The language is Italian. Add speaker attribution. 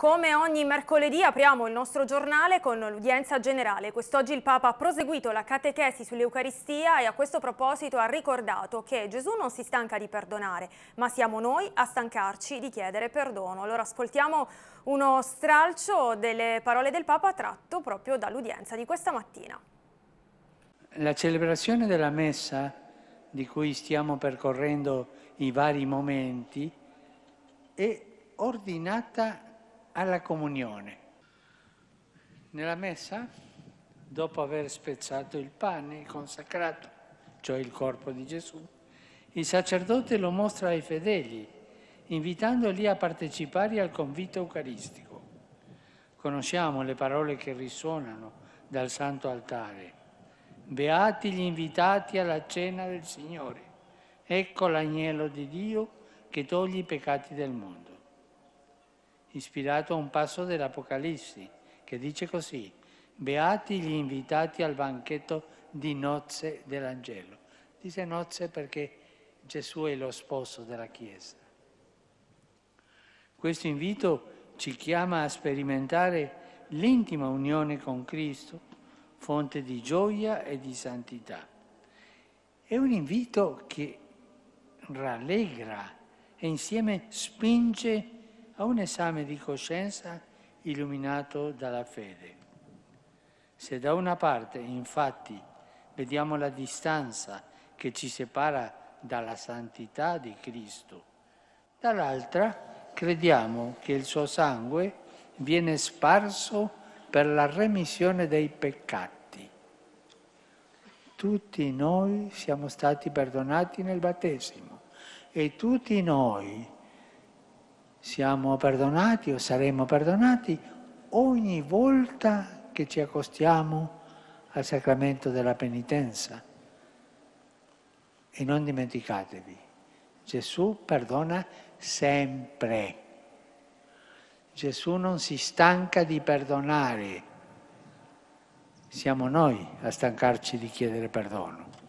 Speaker 1: Come ogni mercoledì apriamo il nostro giornale con l'udienza generale. Quest'oggi il Papa ha proseguito la catechesi sull'Eucaristia e a questo proposito ha ricordato che Gesù non si stanca di perdonare, ma siamo noi a stancarci di chiedere perdono. Allora ascoltiamo uno stralcio delle parole del Papa tratto proprio dall'udienza di questa mattina.
Speaker 2: La celebrazione della Messa, di cui stiamo percorrendo i vari momenti, è ordinata alla comunione. Nella messa, dopo aver spezzato il pane, consacrato, cioè il corpo di Gesù, il sacerdote lo mostra ai fedeli, invitandoli a partecipare al convito eucaristico. Conosciamo le parole che risuonano dal santo altare. Beati gli invitati alla cena del Signore. Ecco l'agnello di Dio che toglie i peccati del mondo ispirato a un passo dell'Apocalisse, che dice così, beati gli invitati al banchetto di nozze dell'angelo. Dice nozze perché Gesù è lo sposo della Chiesa. Questo invito ci chiama a sperimentare l'intima unione con Cristo, fonte di gioia e di santità. È un invito che rallegra e insieme spinge a un esame di coscienza illuminato dalla fede. Se da una parte, infatti, vediamo la distanza che ci separa dalla santità di Cristo, dall'altra crediamo che il suo sangue viene sparso per la remissione dei peccati. Tutti noi siamo stati perdonati nel battesimo e tutti noi siamo perdonati o saremo perdonati ogni volta che ci accostiamo al sacramento della penitenza. E non dimenticatevi, Gesù perdona sempre. Gesù non si stanca di perdonare. Siamo noi a stancarci di chiedere perdono.